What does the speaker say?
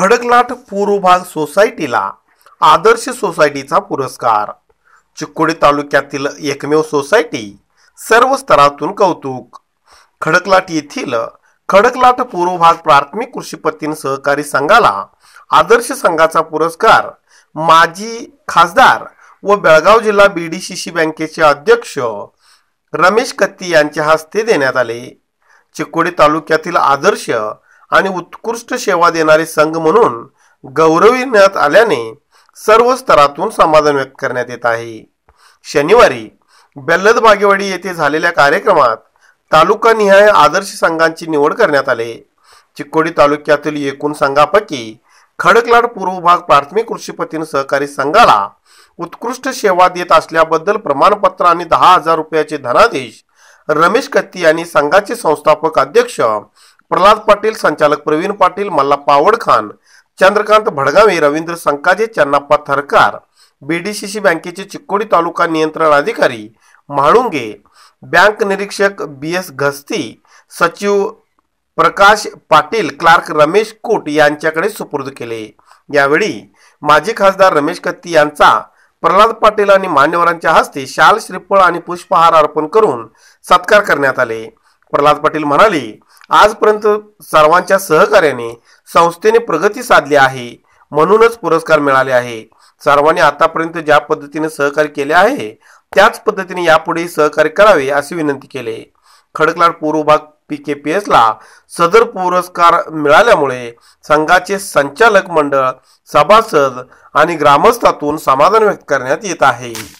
खडकलाट पूर्वभाग सोसायटीला आदर्श सोसायटीचा पुरस्कार चिकोडी तालुक्यातील एकमेव सोसायटी सर्व स्तरातून कौतुक खडकलाट येथील खडकलाट पूर्वभाग भाग प्राथमिक कृषीपतीन सहकारी संघाला आदर्श संघाचा पुरस्कार माजी खासदार व बेळगाव जिल्हा बी डी सी बँकेचे अध्यक्ष रमेश कत्ती यांच्या हस्ते देण्यात आले चिकोडी तालुक्यातील आदर्श आणि उत्कृष्ट सेवा देणारे संघ म्हणून गौरविण्यात आल्याने सर्व स्तरातून समाधान व्यक्त करण्यात येत आहे शनिवारी बेल्लद बागेवाडी येथे झालेल्या कार्यक्रमात तालुकानिहाय आदर्श संघांची निवड करण्यात आले चिकोडी तालुक्यातील एकूण संघापैकी खडकलाड पूर्व भाग प्राथमिक कृषीपतीन सहकारी संघाला उत्कृष्ट सेवा देत असल्याबद्दल प्रमाणपत्र आणि दहा हजार रुपयाचे धनादेश रमेश कत्ती आणि संघाचे संस्थापक अध्यक्ष प्रल्हाद पाटील संचालक प्रवीण पाटील मल्लाप्पा खान चंद्रकांत भडगावे रवींद्र संकाजे चन्नाप्पा थरकार बीडीसीसी बँकेचे चिक्कोडी तालुका नियंत्रण अधिकारी म्हाळुंगे बँक निरीक्षक बी एस घस्ती सचिव प्रकाश पाटील क्लार्क रमेश कोट यांच्याकडे सुपूर्द केले यावेळी माजी खासदार रमेश कत्ती यांचा प्रल्हाद पाटील आणि मान्यवरांच्या हस्ते शाल श्रीफळ आणि पुष्पहार अर्पण करून सत्कार करण्यात आले प्रल्हाद पाटील म्हणाले आजपर्यंत सर्वांच्या सहकार्याने संस्थेने प्रगती साधली आहे म्हणूनच पुरस्कार मिळाले आहे सर्वांनी आतापर्यंत ज्या पद्धतीने सहकार्य केले आहे त्याच पद्धतीने यापुढे सहकार्य करावे अशी विनंती केली खडकलाड पूर्व भाग पी के पी एसला सदर पुरस्कार मिळाल्यामुळे संघाचे संचालक मंडळ सभासद आणि ग्रामस्थातून समाधान व्यक्त करण्यात येत आहे